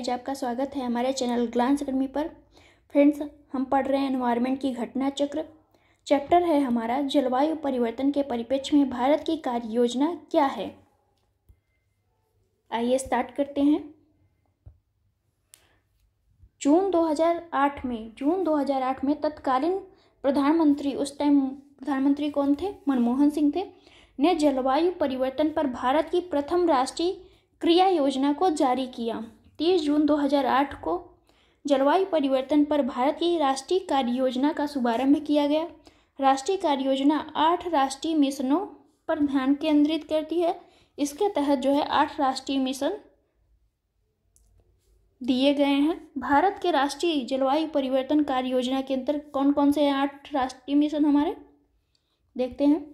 आज आपका स्वागत है हमारे चैनल ग्लांस अकेडमी पर फ्रेंड्स हम पढ़ रहे हैं एनवायरनमेंट की घटना चक्र चैप्टर है हमारा जलवायु परिवर्तन के परिप्रेक्ष्य में भारत की कार्य योजना क्या है आइए स्टार्ट करते हैं जून 2008 में जून 2008 में तत्कालीन प्रधानमंत्री उस टाइम प्रधानमंत्री कौन थे मनमोहन सिंह थे ने जलवायु परिवर्तन पर भारत की प्रथम राष्ट्रीय क्रिया योजना को जारी किया तीस जून 2008 को जलवायु परिवर्तन पर भारत की राष्ट्रीय कार्य योजना का शुभारंभ किया गया राष्ट्रीय कार्य योजना आठ राष्ट्रीय मिशनों पर ध्यान केंद्रित करती है इसके तहत जो है आठ राष्ट्रीय मिशन दिए गए हैं भारत के राष्ट्रीय जलवायु परिवर्तन कार्य योजना के अंतर्गत कौन कौन से आठ राष्ट्रीय मिशन हमारे देखते हैं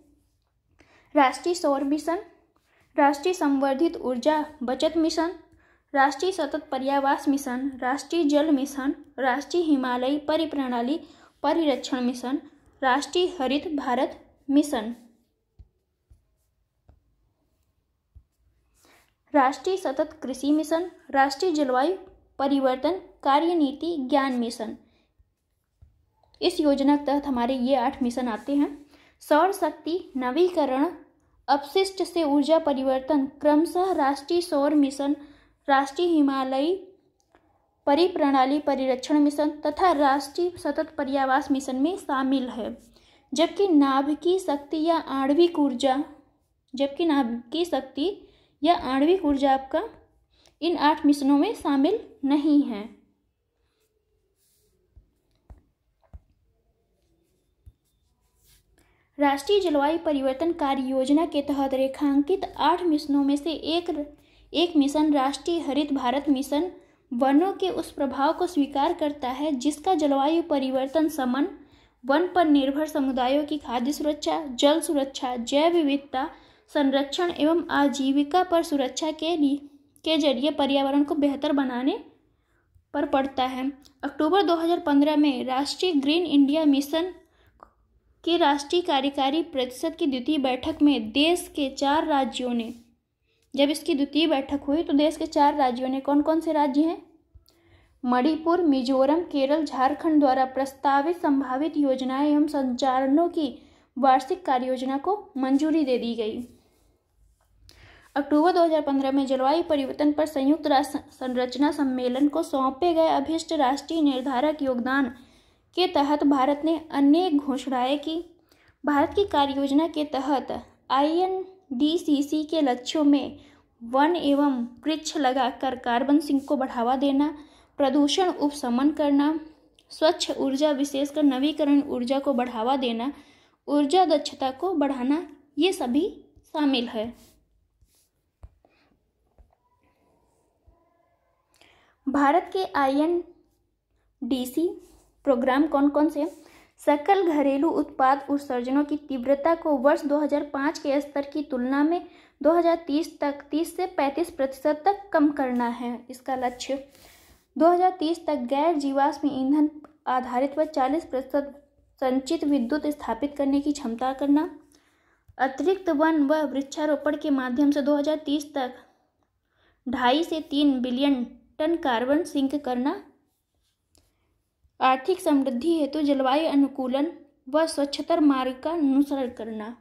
राष्ट्रीय सौर मिशन राष्ट्रीय संवर्धित ऊर्जा बचत मिशन राष्ट्रीय सतत पर्यावास मिशन राष्ट्रीय जल मिशन राष्ट्रीय हिमालयी परिप्रणाली परिरक्षण मिशन राष्ट्रीय हरित भारत मिशन राष्ट्रीय सतत कृषि मिशन राष्ट्रीय जलवायु परिवर्तन कार्यनीति ज्ञान मिशन इस योजना के तहत हमारे ये आठ मिशन आते हैं सौर शक्ति नवीकरण अपशिष्ट से ऊर्जा परिवर्तन क्रमशः राष्ट्रीय सौर मिशन राष्ट्रीय हिमालयी परिप्रणाली परिरक्षण मिशन तथा राष्ट्रीय सतत पर्यावास मिशन में शामिल है जबकि नाभिकीय शक्ति या आणविक ऊर्जा जबकि नाभिकीय शक्ति या आणविक ऊर्जा आपका इन आठ मिशनों में शामिल नहीं है राष्ट्रीय जलवायु परिवर्तन कार्य योजना के तहत रेखांकित आठ मिशनों में से एक एक मिशन राष्ट्रीय हरित भारत मिशन वनों के उस प्रभाव को स्वीकार करता है जिसका जलवायु परिवर्तन समन वन पर निर्भर समुदायों की खाद्य सुरक्षा जल सुरक्षा जैव विविधता संरक्षण एवं आजीविका पर सुरक्षा के लिए के जरिए पर्यावरण को बेहतर बनाने पर पड़ता है अक्टूबर 2015 में राष्ट्रीय ग्रीन इंडिया मिशन की राष्ट्रीय कार्यकारी प्रतिशत की द्वितीय बैठक में देश के चार राज्यों ने जब इसकी द्वितीय बैठक हुई तो देश के चार राज्यों ने कौन कौन से राज्य हैं मणिपुर मिजोरम केरल झारखंड द्वारा प्रस्तावित संभावित योजनाएं एवं संचालनों की वार्षिक कार्ययोजना को मंजूरी दे दी गई अक्टूबर 2015 में जलवायु परिवर्तन पर संयुक्त राष्ट्र संरचना सम्मेलन को सौंपे गए अभिष्ट राष्ट्रीय निर्धारक योगदान के तहत भारत ने अनेक घोषणाएं की भारत की कार्य योजना के तहत आई एन डीसीसी के लक्ष्यों में वन एवं वृक्ष लगाकर कार्बन सिंक को बढ़ावा देना प्रदूषण उपशमन करना स्वच्छ ऊर्जा विशेषकर नवीकरण ऊर्जा को बढ़ावा देना ऊर्जा दक्षता को बढ़ाना ये सभी शामिल है भारत के I N D C programme कौन कौन से सकल घरेलू उत्पाद उत्सर्जनों की तीव्रता को वर्ष 2005 के स्तर की तुलना में 2030 तक 30 से 35 प्रतिशत तक कम करना है इसका लक्ष्य 2030 तक गैर जीवाश्म ईंधन आधारित व 40 प्रतिशत संचित विद्युत स्थापित करने की क्षमता करना अतिरिक्त वन व वृक्षारोपण के माध्यम से 2030 तक ढाई से तीन बिलियन टन कार्बन सिंक करना आर्थिक समृद्धि हेतु तो जलवायु अनुकूलन व स्वच्छतर मार्ग का अनुसरण करना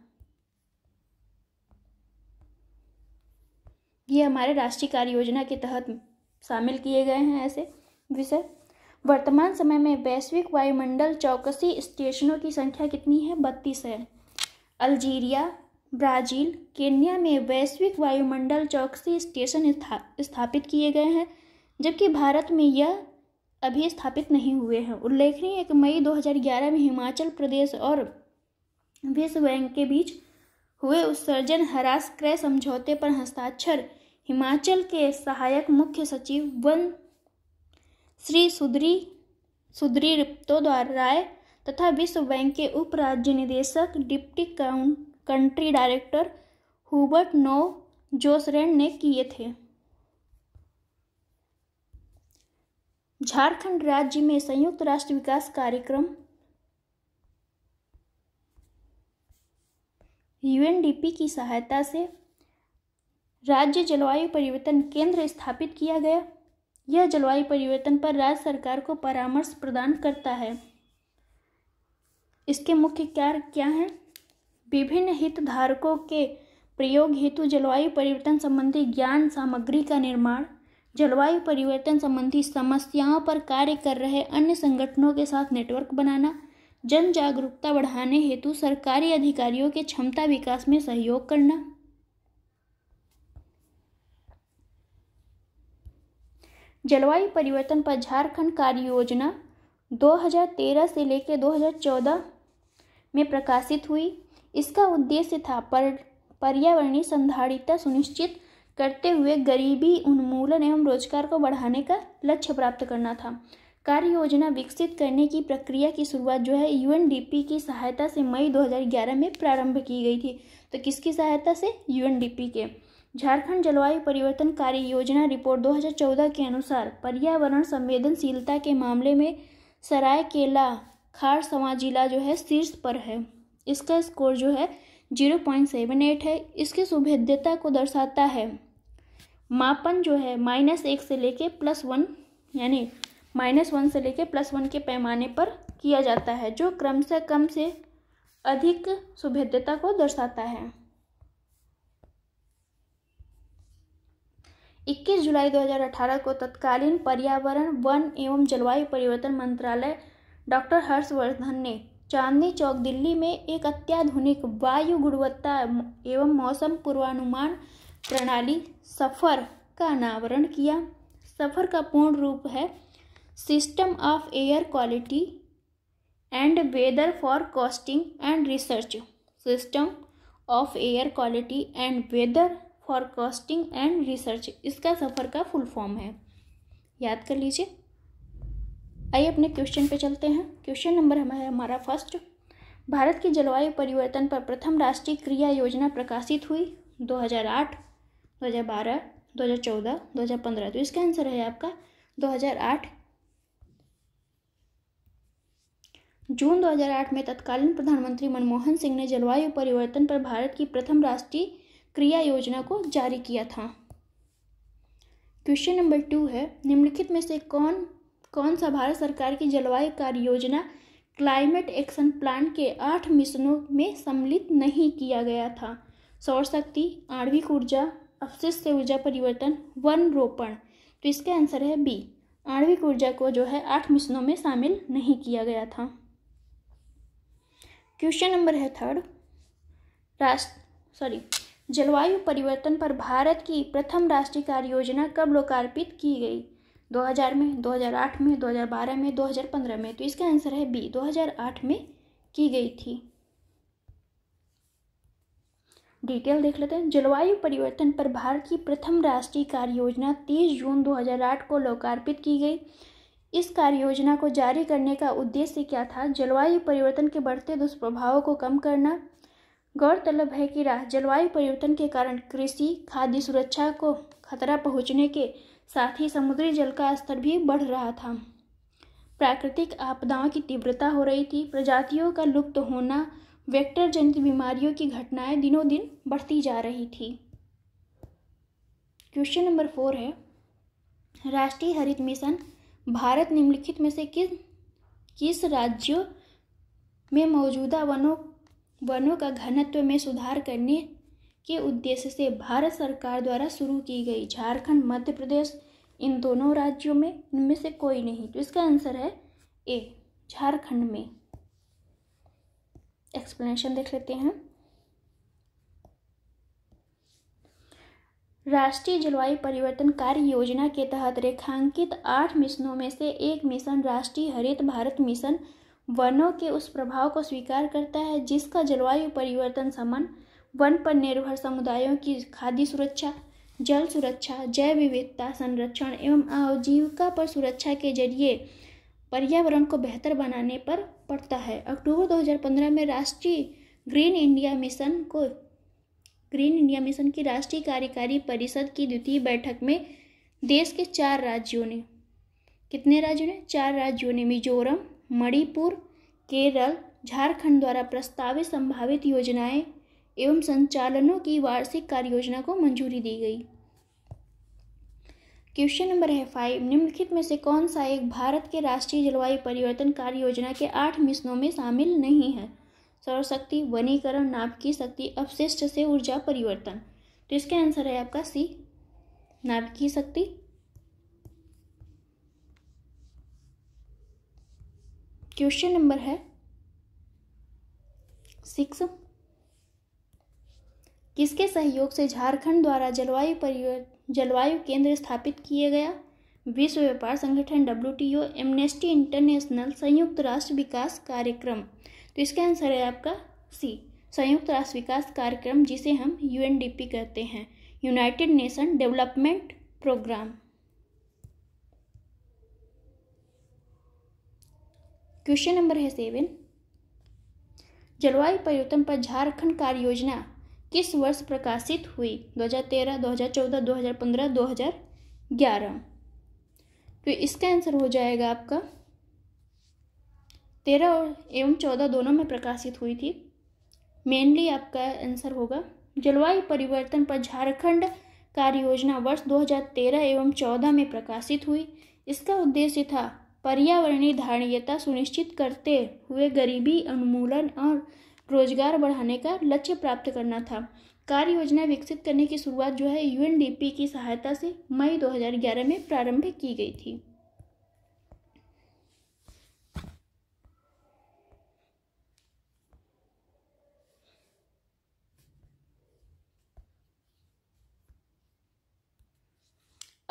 ये हमारे राष्ट्रीय कार्य योजना के तहत शामिल किए गए हैं ऐसे विषय वर्तमान समय में वैश्विक वायुमंडल चौकसी स्टेशनों की संख्या कितनी है बत्तीस है अल्जीरिया ब्राज़ील केन्या में वैश्विक वायुमंडल चौकसी स्टेशन स्था, स्थापित किए गए हैं जबकि भारत में यह अभी स्थापित नहीं हुए हैं उल्लेखनीय है कि मई 2011 में हिमाचल प्रदेश और विश्व बैंक के बीच हुए उत्सर्जन हरास क्रय समझौते पर हस्ताक्षर हिमाचल के सहायक मुख्य सचिव वन श्री सुद्री सुद्री रिप्तो द्वारा राय तथा विश्व बैंक के उप राज्य निदेशक डिप्टी कंट्री डायरेक्टर हुबर्ट नो जोसरेन ने किए थे झारखंड राज्य में संयुक्त राष्ट्र विकास कार्यक्रम यूएनडीपी की सहायता से राज्य जलवायु परिवर्तन केंद्र स्थापित किया गया यह जलवायु परिवर्तन पर राज्य सरकार को परामर्श प्रदान करता है इसके मुख्य कार्य क्या हैं विभिन्न हितधारकों के प्रयोग हेतु जलवायु परिवर्तन संबंधी ज्ञान सामग्री का निर्माण जलवायु परिवर्तन संबंधी समस्याओं पर कार्य कर रहे अन्य संगठनों के साथ नेटवर्क बनाना जन जागरूकता बढ़ाने हेतु सरकारी अधिकारियों के क्षमता विकास में सहयोग करना जलवायु परिवर्तन पर झारखंड कार्य योजना 2013 से लेकर 2014 में प्रकाशित हुई इसका उद्देश्य था पर पर्यावरणीय संधारिता सुनिश्चित करते हुए गरीबी उन्मूलन एवं रोजगार को बढ़ाने का लक्ष्य प्राप्त करना था कार्य योजना विकसित करने की प्रक्रिया की शुरुआत जो है यू की सहायता से मई 2011 में प्रारंभ की गई थी तो किसकी सहायता से यू के झारखंड जलवायु परिवर्तन कार्य योजना रिपोर्ट 2014 के अनुसार पर्यावरण संवेदनशीलता के मामले में सरायकेला खारसवा जिला जो है शीर्ष पर है इसका स्कोर जो है जीरो पॉइंट सेवन एट है इसकी सुभेद्यता को दर्शाता है मापन जो है माइनस एक से लेके प्लस वन यानी माइनस वन से लेके प्लस वन के पैमाने पर किया जाता है जो क्रम से कम से अधिक सुभेद्यता को दर्शाता है 21 जुलाई 2018 को तत्कालीन पर्यावरण वन एवं जलवायु परिवर्तन मंत्रालय डॉक्टर हर्षवर्धन ने चांदनी चौक दिल्ली में एक अत्याधुनिक वायु गुणवत्ता एवं मौसम पूर्वानुमान प्रणाली सफ़र का अनावरण किया सफ़र का पूर्ण रूप है system of air quality and weather forecasting and research system of air quality and weather forecasting and research इसका सफ़र का फुल फॉर्म है याद कर लीजिए आइए अपने क्वेश्चन पे चलते हैं क्वेश्चन नंबर हमारा हमारा फर्स्ट भारत की जलवायु परिवर्तन पर प्रथम राष्ट्रीय क्रिया योजना प्रकाशित हुई 2008, 2012, 2014, 2015 तो इसका आंसर है आपका 2008 जून 2008 में तत्कालीन प्रधानमंत्री मनमोहन सिंह ने जलवायु परिवर्तन पर भारत की प्रथम राष्ट्रीय क्रिया योजना को जारी किया था क्वेश्चन नंबर टू है निम्नलिखित में से कौन कौन सा भारत सरकार की जलवायु कार्य योजना क्लाइमेट एक्शन प्लान के आठ मिशनों में सम्मिलित नहीं किया गया था सौर शक्ति आणविक ऊर्जा अवशिष्ट से ऊर्जा परिवर्तन वन रोपण तो इसका आंसर है बी आणविक ऊर्जा को जो है आठ मिशनों में शामिल नहीं किया गया था क्वेश्चन नंबर है थर्ड राष्ट्र सॉरी जलवायु परिवर्तन पर भारत की प्रथम राष्ट्रीय कार्य योजना कब लोकार्पित की गई 2000 में 2008 में 2012 में 2015 में तो इसका आंसर है बी 2008 में की गई थी डिटेल देख लेते हैं जलवायु परिवर्तन पर भारत की प्रथम राष्ट्रीय कार्य योजना तीस जून 2008 को लोकार्पित की गई इस कार्य योजना को जारी करने का उद्देश्य क्या था जलवायु परिवर्तन के बढ़ते दुष्प्रभावों को कम करना गौरतलब है कि जलवायु परिवर्तन के कारण कृषि खाद्य सुरक्षा को खतरा पहुंचने के साथ ही समुद्री जल का स्तर भी बढ़ रहा था प्राकृतिक आपदाओं की तीव्रता हो रही थी प्रजातियों का लुप्त होना वेक्टर जनित बीमारियों की घटनाएं दिनों दिन बढ़ती जा रही थी क्वेश्चन नंबर फोर है राष्ट्रीय हरित मिशन भारत निम्नलिखित में से किस किस राज्यों में मौजूदा वनों वनों का घनत्व में सुधार करने के उद्देश्य से भारत सरकार द्वारा शुरू की गई झारखंड मध्य प्रदेश इन दोनों राज्यों में इनमें से कोई नहीं तो इसका आंसर है ए झारखंड में एक्सप्लेनेशन देख लेते हैं राष्ट्रीय जलवायु परिवर्तन कार्य योजना के तहत रेखांकित आठ मिशनों में से एक मिशन राष्ट्रीय हरित भारत मिशन वनों के उस प्रभाव को स्वीकार करता है जिसका जलवायु परिवर्तन समन वन पर निर्भर समुदायों की खाद्य सुरक्षा जल सुरक्षा जैव विविधता संरक्षण एवं आजीविका पर सुरक्षा के जरिए पर्यावरण को बेहतर बनाने पर पड़ता है अक्टूबर 2015 में राष्ट्रीय ग्रीन इंडिया मिशन को ग्रीन इंडिया मिशन की राष्ट्रीय कार्यकारी परिषद की द्वितीय बैठक में देश के चार राज्यों ने कितने राज्यों ने चार राज्यों ने मिजोरम मणिपुर केरल झारखंड द्वारा प्रस्तावित संभावित योजनाएं एवं संचालनों की वार्षिक कार्य योजना को मंजूरी दी गई क्वेश्चन नंबर है फाइव निम्नलिखित में से कौन सा एक भारत के राष्ट्रीय जलवायु परिवर्तन कार्य योजना के आठ मिशनों में शामिल नहीं है शक्ति वनीकरण नाभिकीय शक्ति अपशिष्ट से ऊर्जा परिवर्तन तो इसका आंसर है आपका सी नाभिकीय शक्ति क्वेश्चन नंबर है सिक्स किसके सहयोग से झारखंड द्वारा जलवायु परिवर्तन जलवायु केंद्र स्थापित किया गया विश्व व्यापार संगठन W T O Amnesty International संयुक्त राष्ट्र विकास कार्यक्रम तो इसका आंसर है आपका सी संयुक्त राष्ट्र विकास कार्यक्रम जिसे हम पी कहते हैं United Nation development programme question number है सेवन जलवायु परिवर्तन पर झारखंड कार्य योजना किस वर्ष प्रकाशित हुई 2013, 2014, 2015, 2011 तो इसका आंसर हो जाएगा आपका तेरह और एवं चौदह दोनों में प्रकाशित हुई थी मेनली आपका आंसर होगा जलवायु परिवर्तन पर झारखंड कार्य योजना वर्ष 2013 एवं 14 में प्रकाशित हुई इसका उद्देश्य था पर्यावरणीय धारणीयता सुनिश्चित करते हुए गरीबी उन्मूलन और रोजगार बढ़ाने का लक्ष्य प्राप्त करना था कार्य योजना विकसित करने की शुरुआत जो है यूएनडीपी की सहायता से मई 2011 में प्रारंभ की गई थी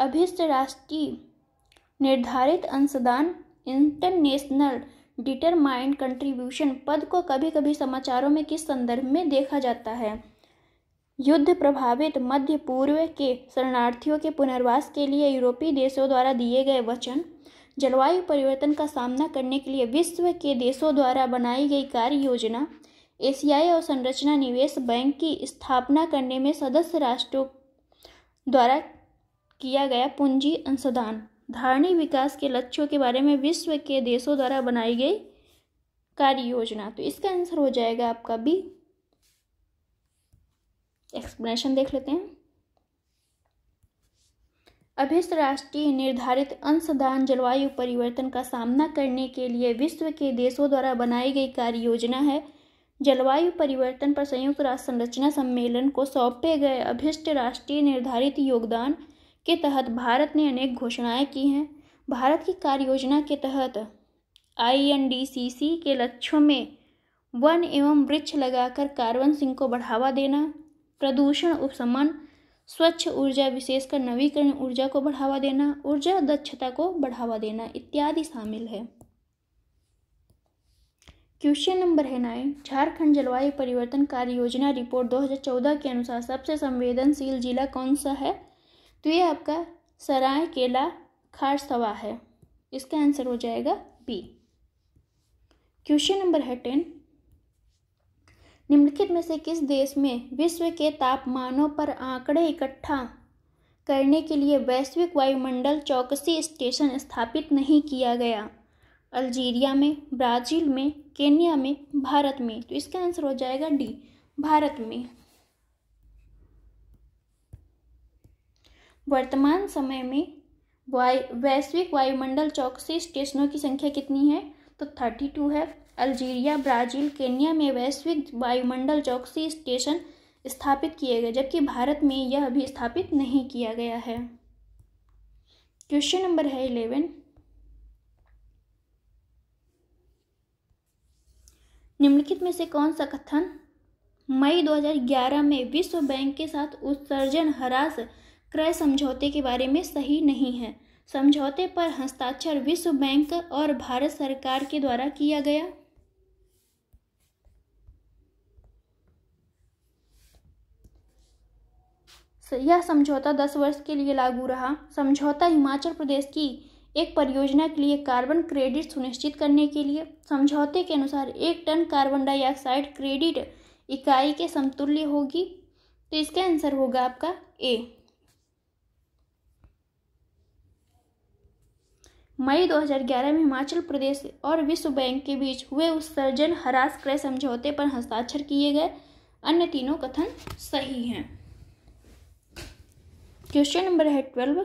अभिष्ट राष्ट्रीय निर्धारित अंशदान इंटरनेशनल डिटरमाइंड कंट्रीब्यूशन पद को कभी कभी समाचारों में किस संदर्भ में देखा जाता है युद्ध प्रभावित मध्य पूर्व के शरणार्थियों के पुनर्वास के लिए यूरोपीय देशों द्वारा दिए गए वचन जलवायु परिवर्तन का सामना करने के लिए विश्व के देशों द्वारा बनाई गई कार्य योजना एशियाई और संरचना निवेश बैंक की स्थापना करने में सदस्य राष्ट्रों द्वारा किया गया पूंजी अंशदान धारणी विकास के लक्ष्यों के बारे में विश्व के देशों द्वारा बनाई गई कार्य योजना तो इसका आंसर हो जाएगा आपका बी एक्सप्लेनेशन देख लेते हैं अभिष्ट राष्ट्रीय निर्धारित अंशदान जलवायु परिवर्तन का सामना करने के लिए विश्व के देशों द्वारा बनाई गई कार्य योजना है जलवायु परिवर्तन पर संयुक्त राष्ट्र संरचना सम्मेलन को सौंपे गए अभिष्ट राष्ट्रीय निर्धारित योगदान के तहत भारत ने अनेक घोषणाएं की हैं भारत की कार्य योजना के तहत आई के लक्ष्यों में वन एवं वृक्ष लगाकर कार्बन सिंह को बढ़ावा देना प्रदूषण उपशमन स्वच्छ ऊर्जा विशेषकर नवीकरण ऊर्जा को बढ़ावा देना ऊर्जा दक्षता को बढ़ावा देना इत्यादि शामिल है क्वेश्चन नंबर है नाइन झारखंड जलवायु परिवर्तन कार्य योजना रिपोर्ट 2014 के अनुसार सबसे संवेदनशील जिला कौन सा है तो ये आपका सराय केला खारसवा है इसका आंसर हो जाएगा बी क्वेश्चन नंबर है टेन निम्नलिखित में से किस देश में विश्व के तापमानों पर आंकड़े इकट्ठा करने के लिए वैश्विक वायुमंडल चौकसी स्टेशन स्थापित नहीं किया गया अल्जीरिया में ब्राज़ील में केन्या में भारत में तो इसका आंसर हो जाएगा डी भारत में वर्तमान समय में वायु वैश्विक वायुमंडल चौकसी स्टेशनों की संख्या कितनी है तो थर्टी टू है अल्जीरिया ब्राज़ील केन्या में वैश्विक वायुमंडल चौकसी स्टेशन स्थापित किए गए जबकि भारत में यह अभी स्थापित नहीं किया गया है क्वेश्चन नंबर है इलेवन निम्नलिखित में से कौन सा कथन मई 2011 में विश्व बैंक के साथ उत्सर्जन हरास क्रय समझौते के बारे में सही नहीं है समझौते पर हस्ताक्षर विश्व बैंक और भारत सरकार के द्वारा किया गया यह समझौता दस वर्ष के लिए लागू रहा समझौता हिमाचल प्रदेश की एक परियोजना के लिए कार्बन क्रेडिट सुनिश्चित करने के लिए समझौते के अनुसार एक टन कार्बन डाइऑक्साइड क्रेडिट इकाई के समतुल्य होगी तो इसका आंसर होगा आपका ए मई 2011 में हिमाचल प्रदेश और विश्व बैंक के बीच हुए उस सर्जन हरास क्रय समझौते पर हस्ताक्षर किए गए अन्य तीनों कथन सही हैं क्वेश्चन नंबर है ट्वेल्व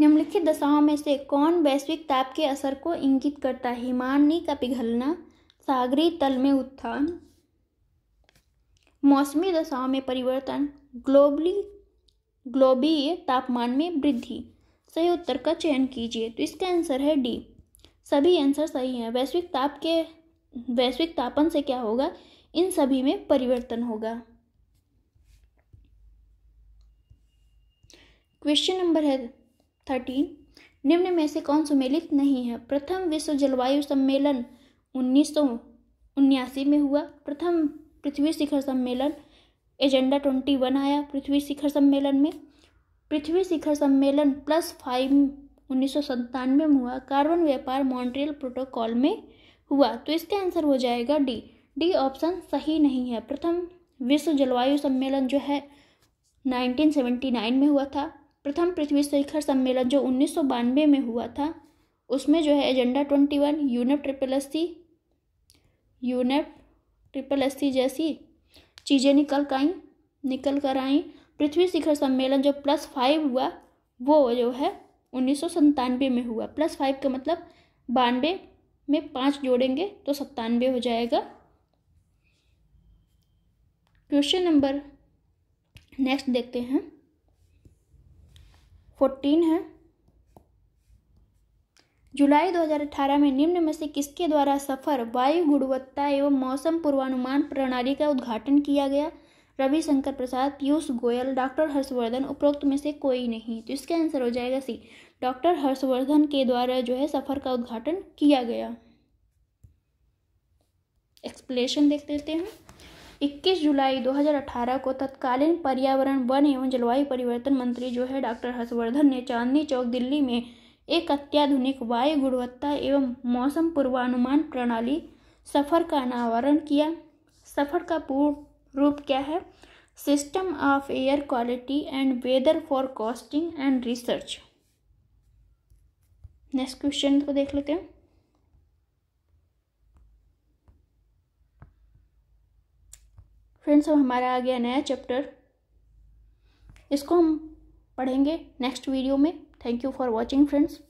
निम्नलिखित दशाओं में से कौन वैश्विक ताप के असर को इंगित करता है हिमानी का पिघलना सागरी तल में उत्थान मौसमी दशाओं में परिवर्तन ग्लोबली ग्लोबीय तापमान में वृद्धि सही उत्तर का चयन कीजिए तो इसका आंसर है डी सभी आंसर सही हैं वैश्विक ताप के वैश्विक तापन से क्या होगा इन सभी में परिवर्तन होगा क्वेश्चन नंबर है थर्टीन निम्न में से कौन सुमेलित नहीं है प्रथम विश्व जलवायु सम्मेलन उन्नीस सौ उन्यासी में हुआ प्रथम पृथ्वी शिखर सम्मेलन एजेंडा ट्वेंटी वन आया पृथ्वी शिखर सम्मेलन में पृथ्वी शिखर सम्मेलन प्लस फाइव उन्नीस सौ संतानवे में हुआ कार्बन व्यापार मॉन्ट्रियल प्रोटोकॉल में हुआ तो इसके आंसर हो जाएगा डी डी ऑप्शन सही नहीं है प्रथम विश्व जलवायु सम्मेलन जो है 1979 में हुआ था प्रथम पृथ्वी शिखर सम्मेलन जो उन्नीस में हुआ था उसमें जो है agenda twenty one UNEP triple S C UNEP triple S C जैसी चीज़ें निकल कर आई निकल कर आई पृथ्वी शिखर सम्मेलन जो प्लस फाइव हुआ वो जो है उन्नीस सौ में हुआ प्लस फाइव का मतलब बानवे में पाँच जोड़ेंगे तो सत्तानवे हो जाएगा क्वेश्चन नंबर नेक्स्ट देखते हैं फोर्टीन है जुलाई 2018 में निम्न में से किसके द्वारा सफर वायु गुणवत्ता एवं मौसम पूर्वानुमान प्रणाली का उद्घाटन किया गया रविशंकर प्रसाद पीयूष गोयल डॉक्टर हर्षवर्धन उपरोक्त में से कोई नहीं तो इसका आंसर हो जाएगा सी डॉक्टर हर्षवर्धन के द्वारा जो है सफर का उद्घाटन किया गया एक्सप्लेनेशन देख लेते हैं 21 जुलाई 2018 को तत्कालीन पर्यावरण वन एवं जलवायु परिवर्तन मंत्री जो है डॉक्टर हर्षवर्धन ने चांदनी चौक दिल्ली में एक अत्याधुनिक वायु गुणवत्ता एवं मौसम पूर्वानुमान प्रणाली सफ़र का अनावरण किया सफ़र का पूर्ण रूप क्या है system of air quality and weather forecasting and research next question को देख लेते हैं फ्रेंड्स अब हमारा आ गया नया चैप्टर इसको हम पढ़ेंगे नेक्स्ट वीडियो में thank you for watching friends